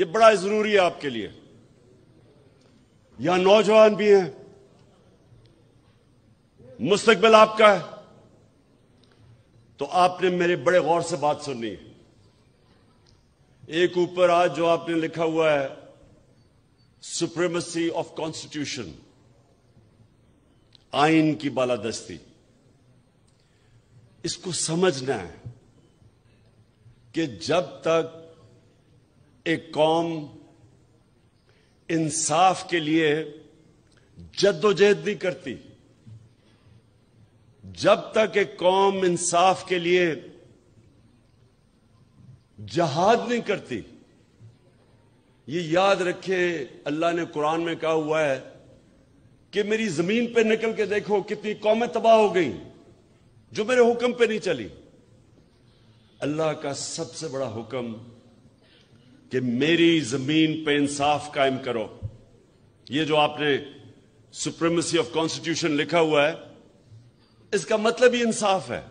ये बड़ा जरूरी है आपके लिए यहां नौजवान भी हैं मुस्तकबिल आपका है तो आपने मेरे बड़े गौर से बात सुननी है एक ऊपर आज जो आपने लिखा हुआ है सुप्रीमेसी ऑफ कॉन्स्टिट्यूशन आइन की बालादस्ती इसको समझना है कि जब तक एक कौम इंसाफ के लिए जद्दोजहद नहीं करती जब तक एक कौम इंसाफ के लिए जहाद नहीं करती ये याद रखे अल्लाह ने कुरान में कहा हुआ है कि मेरी जमीन पर निकल के देखो कितनी कौमें तबाह हो गई जो मेरे हुक्म पे नहीं चली अल्लाह का सबसे बड़ा हुक्म कि मेरी जमीन पे इंसाफ कायम करो ये जो आपने सुप्रीमेसी ऑफ कॉन्स्टिट्यूशन लिखा हुआ है इसका मतलब ही इंसाफ है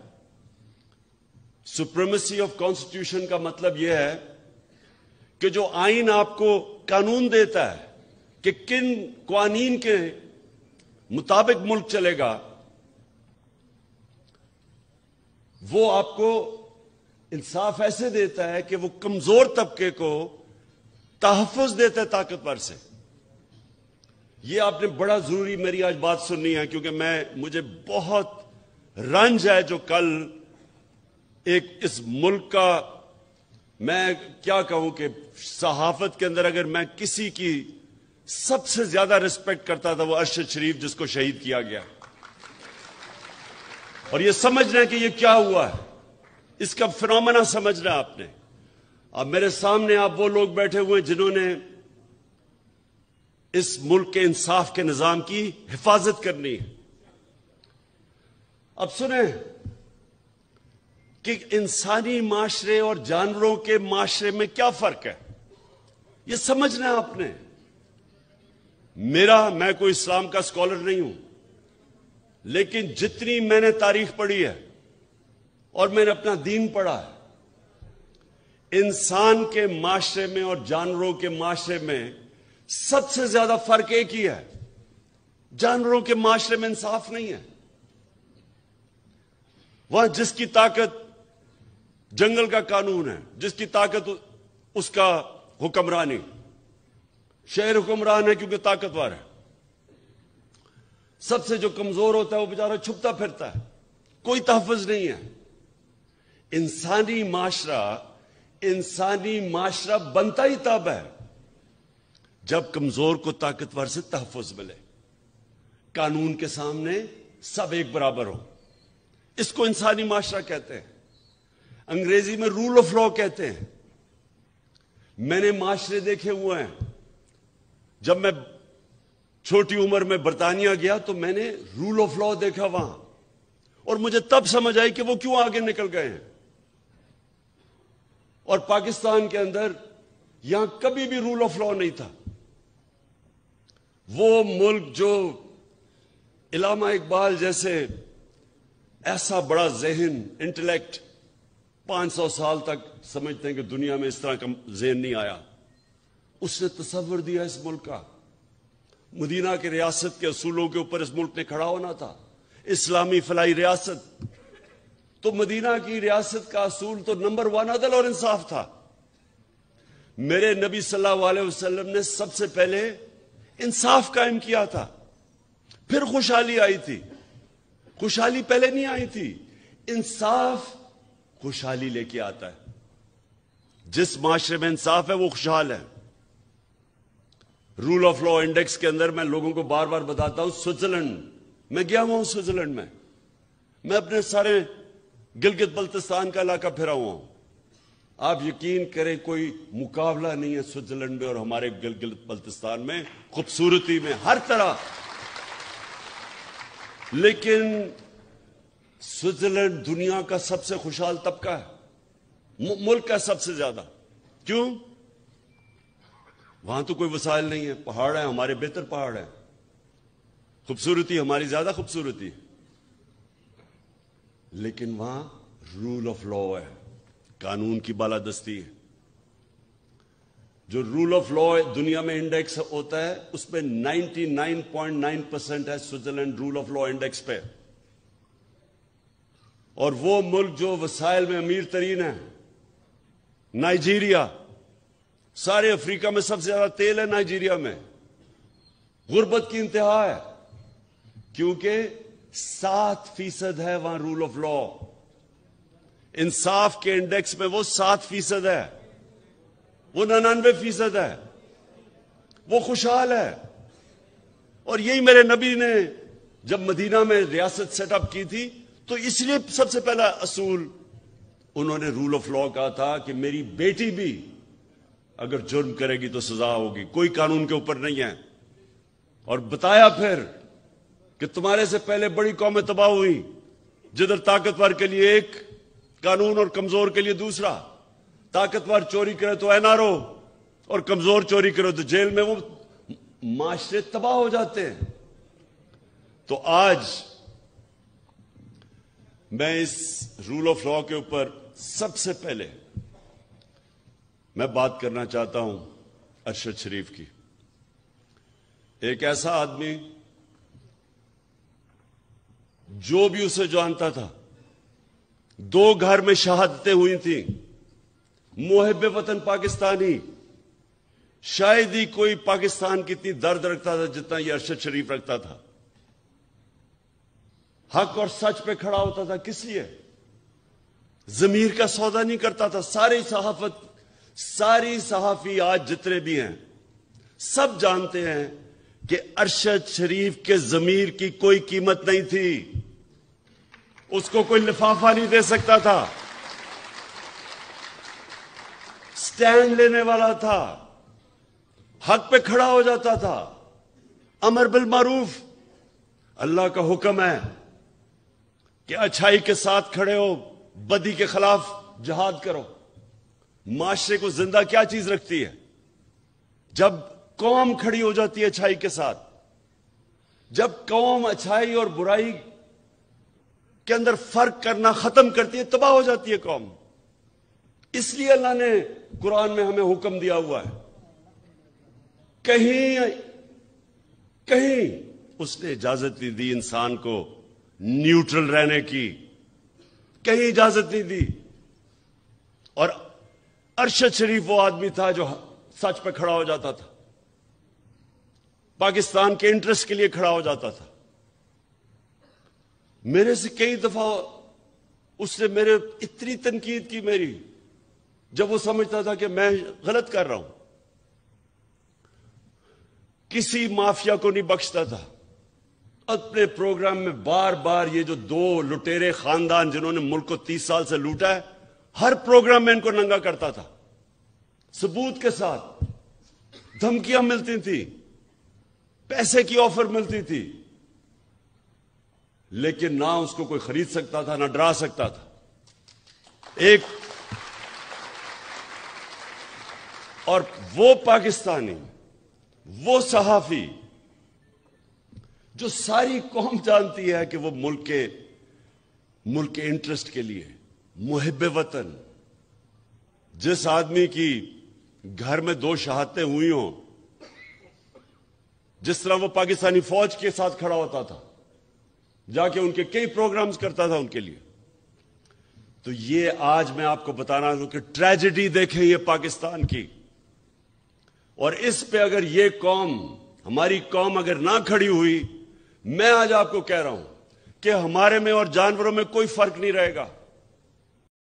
सुप्रीमेसी ऑफ कॉन्स्टिट्यूशन का मतलब यह है कि जो आइन आपको कानून देता है कि किन कानून के मुताबिक मुल्क चलेगा वो आपको इंसाफ ऐसे देता है कि वो कमजोर तबके को तहफुज देता है ताकतवर से ये आपने बड़ा जरूरी मेरी आज बात सुननी है क्योंकि मैं मुझे बहुत रंज है जो कल एक इस मुल्क का मैं क्या कहूं कि सहाफत के अंदर अगर मैं किसी की सबसे ज्यादा रिस्पेक्ट करता था वो अरशद शरीफ जिसको शहीद किया गया और ये रहे हैं कि ये क्या हुआ है इसका फिनोमना समझना आपने अब मेरे सामने आप वो लोग बैठे हुए हैं जिन्होंने इस मुल्क के इंसाफ के निजाम की हिफाजत करनी है अब सुने कि इंसानी माशरे और जानवरों के माशरे में क्या फर्क है यह समझना है आपने मेरा मैं कोई इस्लाम का स्कॉलर नहीं हूं लेकिन जितनी मैंने तारीख पढ़ी है और मैंने अपना दीन पढ़ा है इंसान के माशरे में और जानवरों के माशरे में सबसे ज्यादा फर्क एक ही है जानवरों के माशरे में इंसाफ नहीं है वह जिसकी ताकत जंगल का कानून है जिसकी ताकत उसका हुक्मरानी शहर हुक्मरान है क्योंकि ताकतवर है सबसे जो कमजोर होता है वो बेचारा छुपता फिरता है कोई तहफ़ नहीं है इंसानी माशरा इंसानी माशरा बनता ही तब है जब कमजोर को ताकतवर से तहफ़ मिले कानून के सामने सब एक बराबर हो इसको इंसानी माशरा कहते हैं अंग्रेजी में रूल ऑफ लॉ कहते हैं मैंने माशरे देखे हुए हैं जब मैं छोटी उम्र में बरतानिया गया तो मैंने रूल ऑफ लॉ देखा वहां और मुझे तब समझ आई कि वो क्यों आगे निकल गए हैं और पाकिस्तान के अंदर यहां कभी भी रूल ऑफ लॉ नहीं था वो मुल्क जो इलामा इकबाल जैसे ऐसा बड़ा जहन इंटेलेक्ट 500 साल तक समझते हैं कि दुनिया में इस तरह का जहन नहीं आया उसने तस्वर दिया इस मुल्क का मदीना के रियासत के असूलों के ऊपर इस मुल्क ने खड़ा होना था इस्लामी फलाई रियासत तो मदीना की रियासत का असूल तो नंबर वन अदल और इंसाफ था मेरे नबी सल्लल्लाहु अलैहि वसल्लम ने सबसे पहले इंसाफ कायम किया था फिर खुशहाली आई थी खुशहाली पहले नहीं आई थी इंसाफ खुशहाली लेके आता है जिस माशरे में इंसाफ है वो खुशहाल है रूल ऑफ लॉ इंडेक्स के अंदर मैं लोगों को बार बार बताता हूं स्विट्जरलैंड मैं गया हुआ हूं स्विट्जरलैंड में मैं अपने सारे गिलगित बल्तिस्तान का इलाका फिरा हुआ हूं आप यकीन करें कोई मुकाबला नहीं है स्विट्जरलैंड में और हमारे गिलगित बल्तिस्तान में खूबसूरती में हर तरह लेकिन स्विट्जरलैंड दुनिया का सबसे खुशहाल तबका है मुल्क का सबसे ज्यादा क्यों वहां तो कोई वसाइल नहीं है पहाड़ है हमारे बेहतर पहाड़ है खूबसूरती हमारी ज्यादा खूबसूरती है लेकिन वहां रूल ऑफ लॉ है कानून की बालादस्ती है जो रूल ऑफ लॉ दुनिया में इंडेक्स होता है उसमें 99.9 परसेंट है Switzerland rule of law index पे और वो मुल्क जो वसाइल में अमीर तरीन है नाइजीरिया सारे अफ्रीका में सबसे ज्यादा तेल है नाइजीरिया में गुर्बत की इंतहा है क्योंकि सात फीसद है वहां रूल ऑफ लॉ इंसाफ के इंडेक्स में वो सात फीसद है वो नन्यानवे फीसद है वो खुशहाल है और यही मेरे नबी ने जब मदीना में रियासत सेटअप की थी तो इसलिए सबसे पहला असूल उन्होंने रूल ऑफ लॉ कहा था कि मेरी बेटी भी अगर जुर्म करेगी तो सजा होगी कोई कानून के ऊपर नहीं है और बताया फिर कि तुम्हारे से पहले बड़ी कौमें तबाह हुई जिधर ताकतवर के लिए एक कानून और कमजोर के लिए दूसरा ताकतवर चोरी करे तो एनआरओ और कमजोर चोरी करे तो जेल में वो माशरे तबाह हो जाते हैं तो आज मैं इस रूल ऑफ लॉ के ऊपर सबसे पहले मैं बात करना चाहता हूं अरशद शरीफ की एक ऐसा आदमी जो भी उसे जानता था दो घर में शहादतें हुई थी मोहब वतन पाकिस्तानी शायद ही कोई पाकिस्तान कितनी दर्द रखता था जितना यह अरशद शरीफ रखता था हक और सच पे खड़ा होता था किस लिए जमीर का सौदा नहीं करता था सारी सहाफत सारी सहाफी आज जितने भी हैं सब जानते हैं कि अरशद शरीफ के जमीर की कोई कीमत नहीं थी उसको कोई लिफाफा नहीं दे सकता था स्टैंड लेने वाला था हक पे खड़ा हो जाता था अमर बिल मारूफ अल्लाह का हुक्म है कि अच्छाई के साथ खड़े हो बदी के खिलाफ जहाद करो माशरे को जिंदा क्या चीज रखती है जब कौम खड़ी हो जाती है अच्छाई के साथ जब कौम अच्छाई और बुराई के अंदर फर्क करना खत्म करती है तबाह हो जाती है कौम इसलिए अल्लाह ने कुरान में हमें हुक्म दिया हुआ है कहीं कहीं उसने इजाजत नहीं दी इंसान को न्यूट्रल रहने की कहीं इजाजत नहीं दी और अरशद शरीफ वो आदमी था जो सच पर खड़ा हो जाता था पाकिस्तान के इंटरेस्ट के लिए खड़ा हो जाता था मेरे से कई दफा उसने मेरे इतनी तनकीद की मेरी जब वो समझता था कि मैं गलत कर रहा हूं किसी माफिया को नहीं बख्शता था अपने प्रोग्राम में बार बार ये जो दो लुटेरे खानदान जिन्होंने मुल्क को तीस साल से लूटा है हर प्रोग्राम में इनको नंगा करता था सबूत के साथ धमकियां मिलती थी पैसे की ऑफर मिलती थी लेकिन ना उसको कोई खरीद सकता था ना डरा सकता था एक और वो पाकिस्तानी वो सहाफी जो सारी कौम जानती है कि वो मुल्क के मुल्क के इंटरेस्ट के लिए मुहब वतन जिस आदमी की घर में दो शहादतें हुई हों जिस तरह वो पाकिस्तानी फौज के साथ खड़ा होता था जाके उनके कई प्रोग्राम्स करता था उनके लिए तो ये आज मैं आपको बताना हूं कि ट्रेजिडी देखें ये पाकिस्तान की और इस पे अगर ये कौम हमारी कौम अगर ना खड़ी हुई मैं आज आपको कह रहा हूं कि हमारे में और जानवरों में कोई फर्क नहीं रहेगा